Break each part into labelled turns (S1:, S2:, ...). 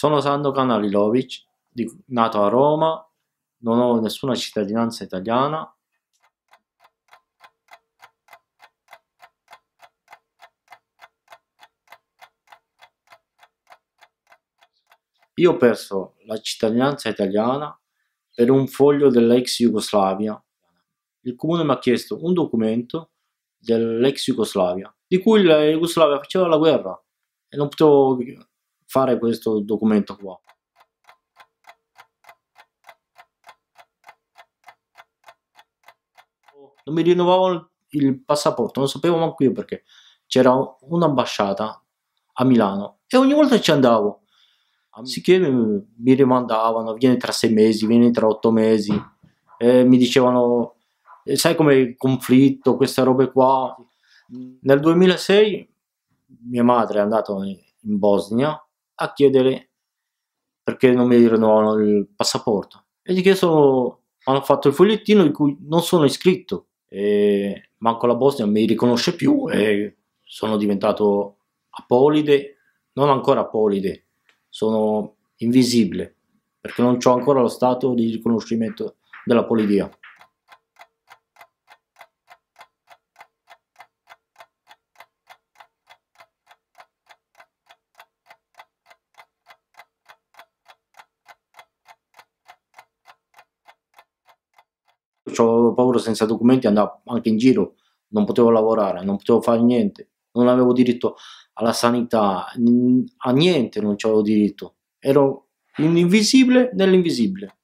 S1: Sono Sandokan Alilovic, nato a Roma, non ho nessuna cittadinanza italiana. Io ho perso la cittadinanza italiana per un foglio dell'ex Jugoslavia. Il comune mi ha chiesto un documento dell'ex Jugoslavia, di cui la Jugoslavia faceva la guerra e non potevo fare questo documento qua. Non mi rinnovavo il passaporto, non sapevo manco io perché. C'era un'ambasciata a Milano e ogni volta ci andavo. Anziché mi rimandavano, vieni tra sei mesi, vieni tra otto mesi. E mi dicevano, eh, sai come il conflitto, queste robe qua. Nel 2006 mia madre è andata in Bosnia a chiedere perché non mi rinnovano il passaporto e gli chiedo hanno fatto il fogliettino in cui non sono iscritto e manco la Bosnia mi riconosce più e sono diventato apolide non ancora apolide sono invisibile perché non ho ancora lo stato di riconoscimento della polidia Ho paura senza documenti andavo anche in giro, non potevo lavorare, non potevo fare niente, non avevo diritto alla sanità, a niente non avevo diritto. Ero invisibile nell'invisibile.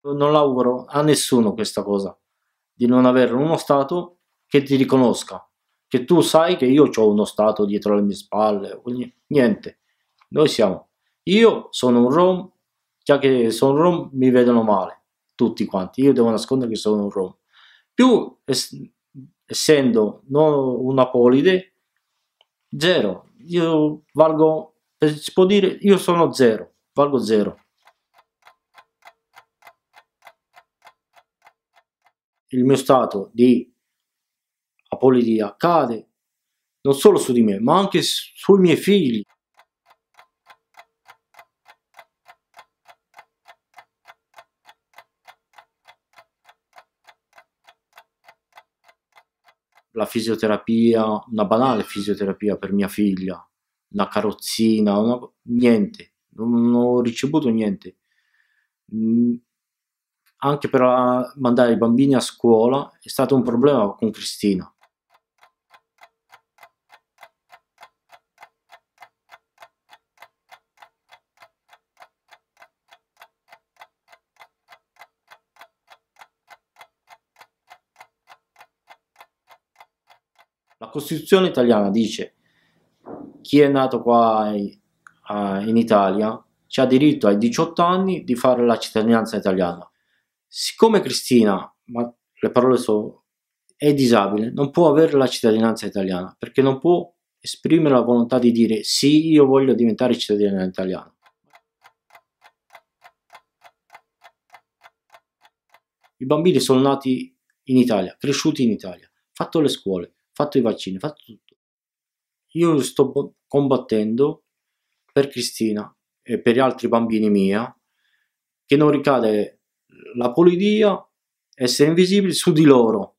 S1: Non auguro a nessuno questa cosa, di non avere uno Stato che ti riconosca, che tu sai che io ho uno Stato dietro le mie spalle, niente. Noi siamo io sono un rom, già che sono rom mi vedono male, tutti quanti, io devo nascondere che sono un rom. Più es essendo non un apolide, zero, io valgo, si può dire, io sono zero, valgo zero. Il mio stato di apolidia cade non solo su di me, ma anche sui miei figli. la fisioterapia, una banale fisioterapia per mia figlia, una carrozzina, una, niente, non ho ricevuto niente. Mm, anche per ah, mandare i bambini a scuola è stato un problema con Cristina. Costituzione italiana dice chi è nato qua in Italia ha diritto ai 18 anni di fare la cittadinanza italiana. Siccome Cristina, ma le parole sono, è disabile, non può avere la cittadinanza italiana perché non può esprimere la volontà di dire sì, io voglio diventare cittadina italiana. I bambini sono nati in Italia, cresciuti in Italia, fatto le scuole, fatto i vaccini, fatto tutto. Io sto combattendo per Cristina e per gli altri bambini mia che non ricade la polidia, essere invisibili su di loro